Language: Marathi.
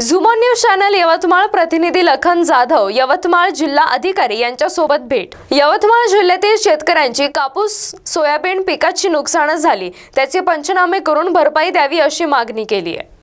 झुमन्यू न्यूज चॅनल यवतमाळ प्रतिनिधी लखन जाधव यवतमाळ जिल्हा अधिकारी सोबत भेट यवतमाळ जिल्ह्यातील शेतकऱ्यांची कापूस सोयाबीन पिकाची नुकसान झाली त्याचे पंचनामे करून भरपाई द्यावी अशी मागणी केली आहे